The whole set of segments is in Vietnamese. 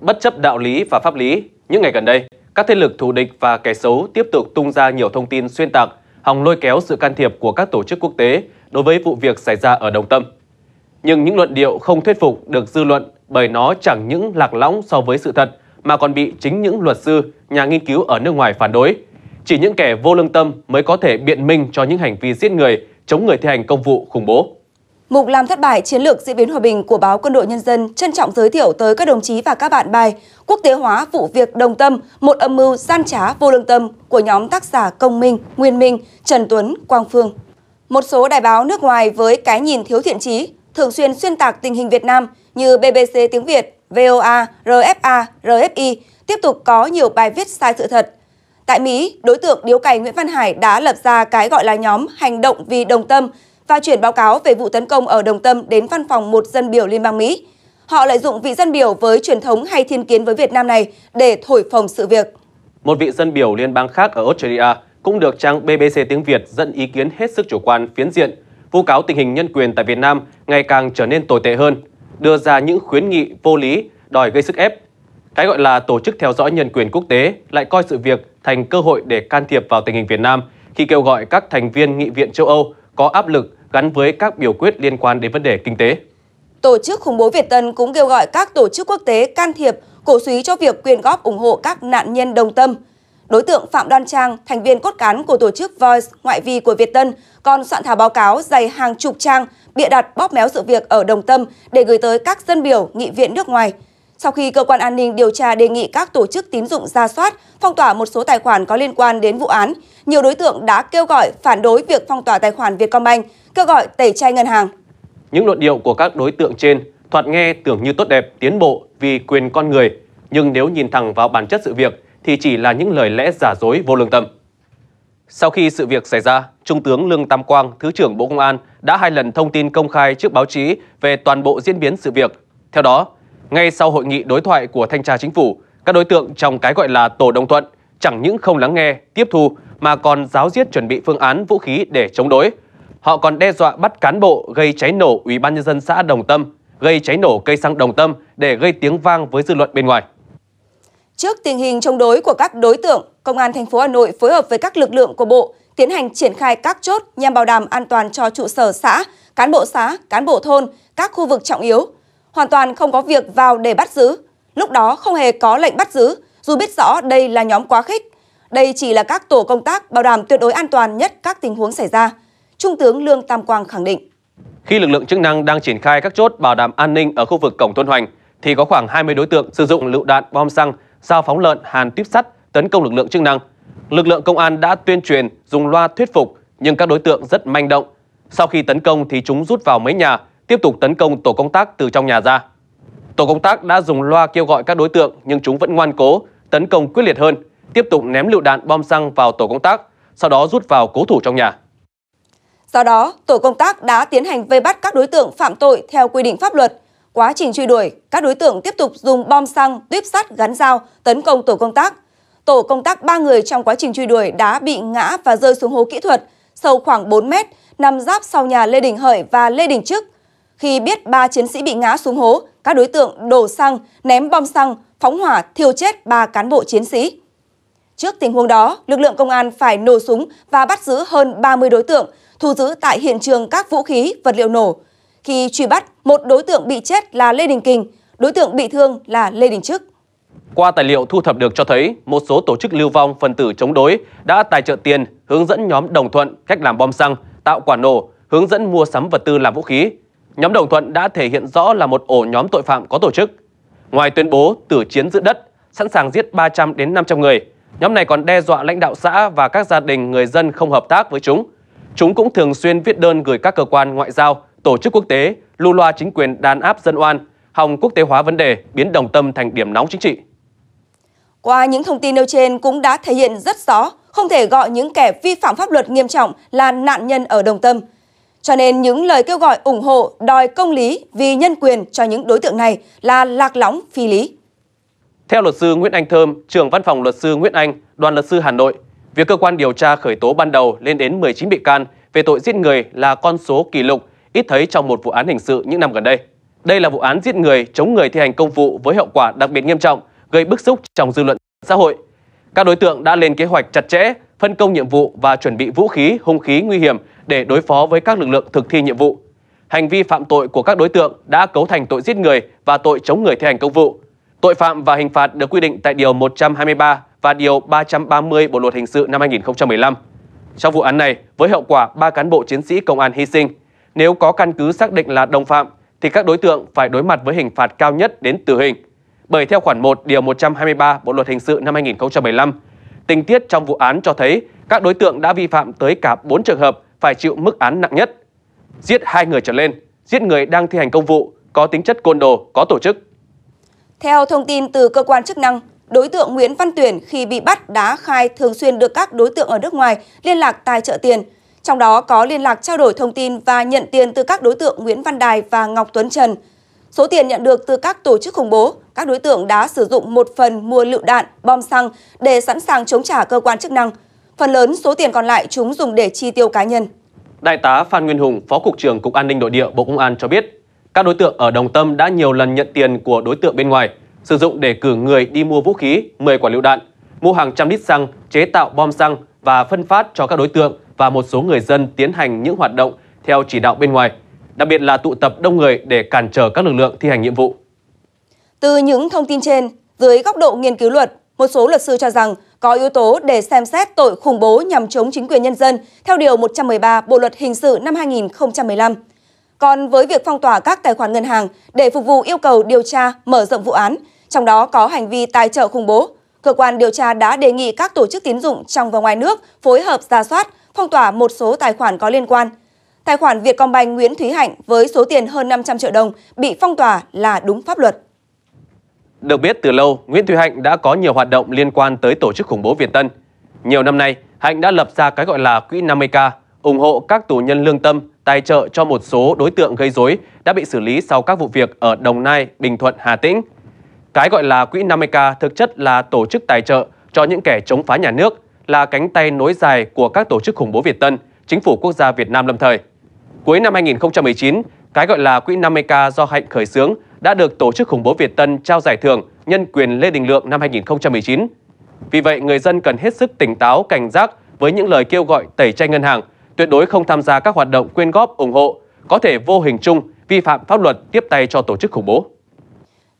bất chấp đạo lý và pháp lý, những ngày gần đây, các thế lực thù địch và kẻ xấu tiếp tục tung ra nhiều thông tin xuyên tạc, hòng lôi kéo sự can thiệp của các tổ chức quốc tế đối với vụ việc xảy ra ở Đồng Tâm. Nhưng những luận điệu không thuyết phục được dư luận bởi nó chẳng những lạc lõng so với sự thật mà còn bị chính những luật sư, nhà nghiên cứu ở nước ngoài phản đối. Chỉ những kẻ vô lương tâm mới có thể biện minh cho những hành vi giết người, chống người thi hành công vụ khủng bố. Mục làm thất bại chiến lược diễn biến hòa bình của báo Quân đội Nhân dân trân trọng giới thiệu tới các đồng chí và các bạn bài Quốc tế hóa vụ việc đồng tâm, một âm mưu gian trá vô lương tâm của nhóm tác giả Công Minh, Nguyên Minh, Trần Tuấn, Quang Phương. Một số đài báo nước ngoài với cái nhìn thiếu thiện trí, thường xuyên xuyên tạc tình hình Việt Nam như BBC tiếng Việt, VOA, RFA, RFI tiếp tục có nhiều bài viết sai sự thật. Tại Mỹ, đối tượng điếu cày Nguyễn Văn Hải đã lập ra cái gọi là nhóm Hành động vì đồng tâm – và chuyển báo cáo về vụ tấn công ở Đồng Tâm đến văn phòng một dân biểu Liên bang Mỹ. Họ lợi dụng vị dân biểu với truyền thống hay thiên kiến với Việt Nam này để thổi phồng sự việc. Một vị dân biểu liên bang khác ở Australia cũng được trang BBC tiếng Việt dẫn ý kiến hết sức chủ quan phiến diện, vu cáo tình hình nhân quyền tại Việt Nam ngày càng trở nên tồi tệ hơn, đưa ra những khuyến nghị vô lý, đòi gây sức ép. Cái gọi là tổ chức theo dõi nhân quyền quốc tế lại coi sự việc thành cơ hội để can thiệp vào tình hình Việt Nam khi kêu gọi các thành viên nghị viện châu Âu có áp lực gắn với các biểu quyết liên quan đến vấn đề kinh tế. Tổ chức khủng bố Việt Tân cũng kêu gọi các tổ chức quốc tế can thiệp, cổ suý cho việc quyên góp ủng hộ các nạn nhân đồng tâm. Đối tượng Phạm Đoan Trang, thành viên cốt cán của tổ chức Voice Ngoại vi của Việt Tân, còn soạn thảo báo cáo dày hàng chục trang bịa đặt bóp méo sự việc ở Đồng Tâm để gửi tới các dân biểu, nghị viện nước ngoài – sau khi cơ quan an ninh điều tra đề nghị các tổ chức tín dụng ra soát, phong tỏa một số tài khoản có liên quan đến vụ án, nhiều đối tượng đã kêu gọi phản đối việc phong tỏa tài khoản Vietcombank, kêu gọi tẩy chay ngân hàng. Những luận điệu của các đối tượng trên thoạt nghe tưởng như tốt đẹp, tiến bộ vì quyền con người, nhưng nếu nhìn thẳng vào bản chất sự việc thì chỉ là những lời lẽ giả dối vô lương tâm. Sau khi sự việc xảy ra, Trung tướng Lương Tam Quang, Thứ trưởng Bộ Công an đã hai lần thông tin công khai trước báo chí về toàn bộ diễn biến sự việc. Theo đó, ngay sau hội nghị đối thoại của thanh tra chính phủ, các đối tượng trong cái gọi là tổ đồng thuận chẳng những không lắng nghe, tiếp thu mà còn giáo diết chuẩn bị phương án vũ khí để chống đối. Họ còn đe dọa bắt cán bộ gây cháy nổ Ủy ban nhân dân xã Đồng Tâm, gây cháy nổ cây xăng Đồng Tâm để gây tiếng vang với dư luận bên ngoài. Trước tình hình chống đối của các đối tượng, Công an thành phố Hà Nội phối hợp với các lực lượng của bộ tiến hành triển khai các chốt nhằm bảo đảm an toàn cho trụ sở xã, cán bộ xã, cán bộ thôn, các khu vực trọng yếu, hoàn toàn không có việc vào để bắt giữ. Lúc đó không hề có lệnh bắt giữ, dù biết rõ đây là nhóm quá khích. Đây chỉ là các tổ công tác bảo đảm tuyệt đối an toàn nhất các tình huống xảy ra. Trung tướng Lương Tam Quang khẳng định. Khi lực lượng chức năng đang triển khai các chốt bảo đảm an ninh ở khu vực cổng Tuân Hoành, thì có khoảng 20 đối tượng sử dụng lựu đạn bom xăng, dao phóng lợn, hàn tuyếp sắt tấn công lực lượng chức năng. Lực lượng công an đã tuyên truyền, dùng loa thuyết phục, nhưng các đối tượng rất manh động. Sau khi tấn công thì chúng rút vào mấy nhà, tiếp tục tấn công tổ công tác từ trong nhà ra. Tổ công tác đã dùng loa kêu gọi các đối tượng nhưng chúng vẫn ngoan cố, tấn công quyết liệt hơn, tiếp tục ném lựu đạn bom xăng vào tổ công tác, sau đó rút vào cố thủ trong nhà. Sau đó, tổ công tác đã tiến hành vây bắt các đối tượng phạm tội theo quy định pháp luật. Quá trình truy đuổi, các đối tượng tiếp tục dùng bom xăng, tuyếp sắt, gắn dao tấn công tổ công tác. Tổ công tác 3 người trong quá trình truy đuổi đã bị ngã và rơi xuống hố kỹ thuật sâu khoảng 4 mét, nằm giáp sau nhà Lê Đình Hợi và Lê Đình Trức, khi biết ba chiến sĩ bị ngã xuống hố, các đối tượng đổ xăng, ném bom xăng, phóng hỏa, thiêu chết ba cán bộ chiến sĩ. Trước tình huống đó, lực lượng công an phải nổ súng và bắt giữ hơn 30 đối tượng, thu giữ tại hiện trường các vũ khí, vật liệu nổ. Khi truy bắt, một đối tượng bị chết là Lê Đình Kình, đối tượng bị thương là Lê Đình Trức. Qua tài liệu thu thập được cho thấy, một số tổ chức lưu vong phần tử chống đối đã tài trợ tiền, hướng dẫn nhóm đồng thuận cách làm bom xăng, tạo quả nổ, hướng dẫn mua sắm vật tư làm vũ khí, nhóm Đồng Thuận đã thể hiện rõ là một ổ nhóm tội phạm có tổ chức. Ngoài tuyên bố tử chiến giữ đất, sẵn sàng giết 300 đến 500 người, nhóm này còn đe dọa lãnh đạo xã và các gia đình người dân không hợp tác với chúng. Chúng cũng thường xuyên viết đơn gửi các cơ quan ngoại giao, tổ chức quốc tế, lưu loa chính quyền đàn áp dân oan, hòng quốc tế hóa vấn đề, biến đồng tâm thành điểm nóng chính trị. Qua những thông tin nêu trên cũng đã thể hiện rất rõ, không thể gọi những kẻ vi phạm pháp luật nghiêm trọng là nạn nhân ở đồng tâm, cho nên những lời kêu gọi ủng hộ đòi công lý vì nhân quyền cho những đối tượng này là lạc lõng phi lý. Theo luật sư Nguyễn Anh Thơm, trưởng văn phòng luật sư Nguyễn Anh, đoàn luật sư Hà Nội, việc cơ quan điều tra khởi tố ban đầu lên đến 19 bị can về tội giết người là con số kỷ lục ít thấy trong một vụ án hình sự những năm gần đây. Đây là vụ án giết người chống người thi hành công vụ với hậu quả đặc biệt nghiêm trọng, gây bức xúc trong dư luận xã hội. Các đối tượng đã lên kế hoạch chặt chẽ, phân công nhiệm vụ và chuẩn bị vũ khí, hung khí nguy hiểm để đối phó với các lực lượng thực thi nhiệm vụ. Hành vi phạm tội của các đối tượng đã cấu thành tội giết người và tội chống người thi hành công vụ. Tội phạm và hình phạt được quy định tại Điều 123 và Điều 330 Bộ Luật Hình sự năm 2015. Trong vụ án này, với hậu quả 3 cán bộ chiến sĩ công an hy sinh, nếu có căn cứ xác định là đồng phạm, thì các đối tượng phải đối mặt với hình phạt cao nhất đến tử hình. Bởi theo khoản 1 Điều 123 Bộ Luật Hình sự năm 2015, Tình tiết trong vụ án cho thấy các đối tượng đã vi phạm tới cả 4 trường hợp phải chịu mức án nặng nhất. Giết hai người trở lên, giết người đang thi hành công vụ, có tính chất côn đồ, có tổ chức. Theo thông tin từ cơ quan chức năng, đối tượng Nguyễn Văn Tuyển khi bị bắt đã khai thường xuyên được các đối tượng ở nước ngoài liên lạc tài trợ tiền, trong đó có liên lạc trao đổi thông tin và nhận tiền từ các đối tượng Nguyễn Văn Đài và Ngọc Tuấn Trần – Số tiền nhận được từ các tổ chức khủng bố, các đối tượng đã sử dụng một phần mua lựu đạn, bom xăng để sẵn sàng chống trả cơ quan chức năng. Phần lớn số tiền còn lại chúng dùng để chi tiêu cá nhân. Đại tá Phan Nguyên Hùng, Phó Cục trưởng Cục An ninh Nội địa Bộ Công an cho biết, các đối tượng ở Đồng Tâm đã nhiều lần nhận tiền của đối tượng bên ngoài, sử dụng để cử người đi mua vũ khí, 10 quả lựu đạn, mua hàng trăm lít xăng, chế tạo bom xăng và phân phát cho các đối tượng và một số người dân tiến hành những hoạt động theo chỉ đạo bên ngoài đặc biệt là tụ tập đông người để cản trở các lực lượng thi hành nhiệm vụ. Từ những thông tin trên, dưới góc độ nghiên cứu luật, một số luật sư cho rằng có yếu tố để xem xét tội khủng bố nhằm chống chính quyền nhân dân theo Điều 113 Bộ Luật Hình sự năm 2015. Còn với việc phong tỏa các tài khoản ngân hàng để phục vụ yêu cầu điều tra mở rộng vụ án, trong đó có hành vi tài trợ khủng bố, cơ quan điều tra đã đề nghị các tổ chức tín dụng trong và ngoài nước phối hợp ra soát, phong tỏa một số tài khoản có liên quan – Tài khoản Vietcombank Nguyễn Thúy Hạnh với số tiền hơn 500 triệu đồng bị phong tỏa là đúng pháp luật. Được biết từ lâu, Nguyễn Thúy Hạnh đã có nhiều hoạt động liên quan tới tổ chức khủng bố Việt Tân. Nhiều năm nay, Hạnh đã lập ra cái gọi là quỹ 50K, ủng hộ các tù nhân lương tâm, tài trợ cho một số đối tượng gây rối đã bị xử lý sau các vụ việc ở Đồng Nai, Bình Thuận, Hà Tĩnh. Cái gọi là quỹ 50K thực chất là tổ chức tài trợ cho những kẻ chống phá nhà nước, là cánh tay nối dài của các tổ chức khủng bố Việt Tân, chính phủ quốc gia Việt Nam lâm thời. Cuối năm 2019, cái gọi là Quỹ 50K do Hạnh khởi xướng đã được Tổ chức khủng bố Việt Tân trao giải thưởng Nhân quyền Lê Đình Lượng năm 2019. Vì vậy, người dân cần hết sức tỉnh táo, cảnh giác với những lời kêu gọi tẩy chay ngân hàng, tuyệt đối không tham gia các hoạt động quyên góp, ủng hộ, có thể vô hình chung vi phạm pháp luật tiếp tay cho tổ chức khủng bố.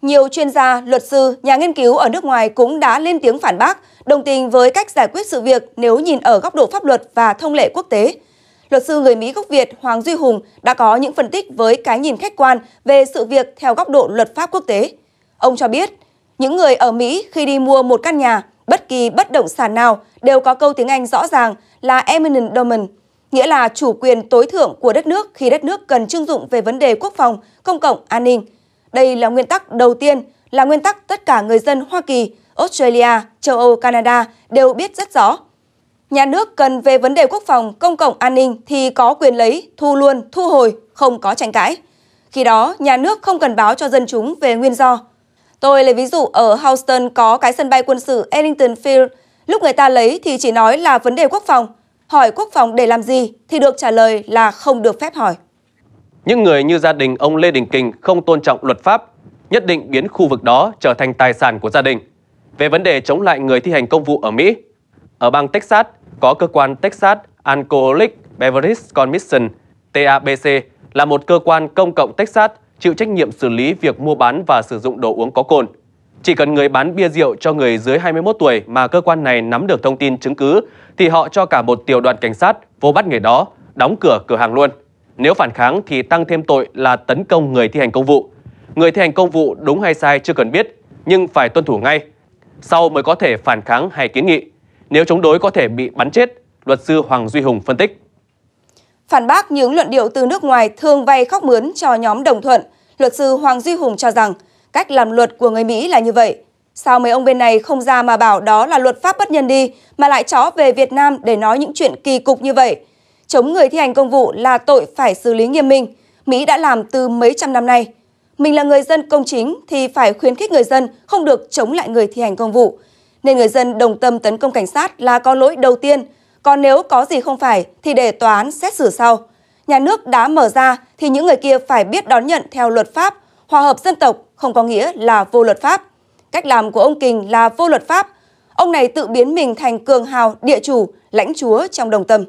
Nhiều chuyên gia, luật sư, nhà nghiên cứu ở nước ngoài cũng đã lên tiếng phản bác, đồng tình với cách giải quyết sự việc nếu nhìn ở góc độ pháp luật và thông lệ quốc tế – luật sư người Mỹ gốc Việt Hoàng Duy Hùng đã có những phân tích với cái nhìn khách quan về sự việc theo góc độ luật pháp quốc tế. Ông cho biết, những người ở Mỹ khi đi mua một căn nhà, bất kỳ bất động sản nào đều có câu tiếng Anh rõ ràng là eminent domain, nghĩa là chủ quyền tối thượng của đất nước khi đất nước cần trưng dụng về vấn đề quốc phòng, công cộng, an ninh. Đây là nguyên tắc đầu tiên, là nguyên tắc tất cả người dân Hoa Kỳ, Australia, châu Âu, Canada đều biết rất rõ – nhà nước cần về vấn đề quốc phòng, công cộng an ninh thì có quyền lấy, thu luôn, thu hồi, không có tranh cãi. Khi đó, nhà nước không cần báo cho dân chúng về nguyên do. Tôi lấy ví dụ ở Houston có cái sân bay quân sự Ellington Field, lúc người ta lấy thì chỉ nói là vấn đề quốc phòng, hỏi quốc phòng để làm gì thì được trả lời là không được phép hỏi. Những người như gia đình ông Lê Đình Kình không tôn trọng luật pháp, nhất định biến khu vực đó trở thành tài sản của gia đình. Về vấn đề chống lại người thi hành công vụ ở Mỹ, ở bang Texas, có cơ quan Texas Alcoholic Beverage Commission TABC là một cơ quan công cộng Texas chịu trách nhiệm xử lý việc mua bán và sử dụng đồ uống có cồn. Chỉ cần người bán bia rượu cho người dưới 21 tuổi mà cơ quan này nắm được thông tin chứng cứ thì họ cho cả một tiểu đoàn cảnh sát vô bắt người đó, đóng cửa cửa hàng luôn. Nếu phản kháng thì tăng thêm tội là tấn công người thi hành công vụ. Người thi hành công vụ đúng hay sai chưa cần biết, nhưng phải tuân thủ ngay. Sau mới có thể phản kháng hay kiến nghị. Nếu chống đối có thể bị bắn chết, luật sư Hoàng Duy Hùng phân tích. Phản bác những luận điệu từ nước ngoài thường vay khóc mướn cho nhóm đồng thuận, luật sư Hoàng Duy Hùng cho rằng cách làm luật của người Mỹ là như vậy. Sao mấy ông bên này không ra mà bảo đó là luật pháp bất nhân đi mà lại chó về Việt Nam để nói những chuyện kỳ cục như vậy? Chống người thi hành công vụ là tội phải xử lý nghiêm minh. Mỹ đã làm từ mấy trăm năm nay. Mình là người dân công chính thì phải khuyến khích người dân không được chống lại người thi hành công vụ nên người dân đồng tâm tấn công cảnh sát là có lỗi đầu tiên, còn nếu có gì không phải thì để tòa án xét xử sau. Nhà nước đã mở ra thì những người kia phải biết đón nhận theo luật pháp, hòa hợp dân tộc không có nghĩa là vô luật pháp. Cách làm của ông Kình là vô luật pháp. Ông này tự biến mình thành cường hào, địa chủ, lãnh chúa trong đồng tâm.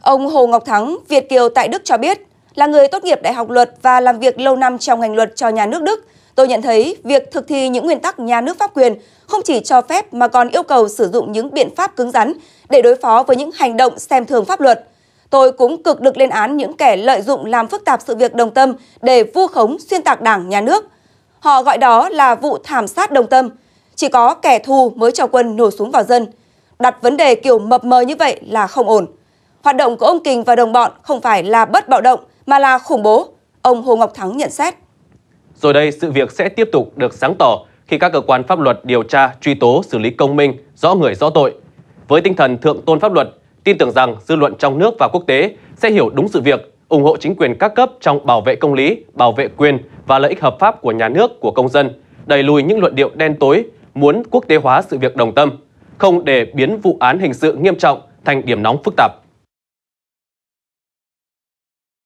Ông Hồ Ngọc Thắng, Việt Kiều tại Đức cho biết, là người tốt nghiệp Đại học Luật và làm việc lâu năm trong ngành luật cho nhà nước Đức – Tôi nhận thấy việc thực thi những nguyên tắc nhà nước pháp quyền không chỉ cho phép mà còn yêu cầu sử dụng những biện pháp cứng rắn để đối phó với những hành động xem thường pháp luật. Tôi cũng cực được lên án những kẻ lợi dụng làm phức tạp sự việc đồng tâm để vu khống xuyên tạc đảng nhà nước. Họ gọi đó là vụ thảm sát đồng tâm. Chỉ có kẻ thù mới cho quân nổ súng vào dân. Đặt vấn đề kiểu mập mờ như vậy là không ổn. Hoạt động của ông Kình và đồng bọn không phải là bất bạo động mà là khủng bố, ông Hồ Ngọc Thắng nhận xét. Rồi đây, sự việc sẽ tiếp tục được sáng tỏ khi các cơ quan pháp luật điều tra, truy tố, xử lý công minh, rõ người rõ tội. Với tinh thần thượng tôn pháp luật, tin tưởng rằng dư luận trong nước và quốc tế sẽ hiểu đúng sự việc, ủng hộ chính quyền các cấp trong bảo vệ công lý, bảo vệ quyền và lợi ích hợp pháp của nhà nước, của công dân, đẩy lùi những luận điệu đen tối muốn quốc tế hóa sự việc đồng tâm, không để biến vụ án hình sự nghiêm trọng thành điểm nóng phức tạp.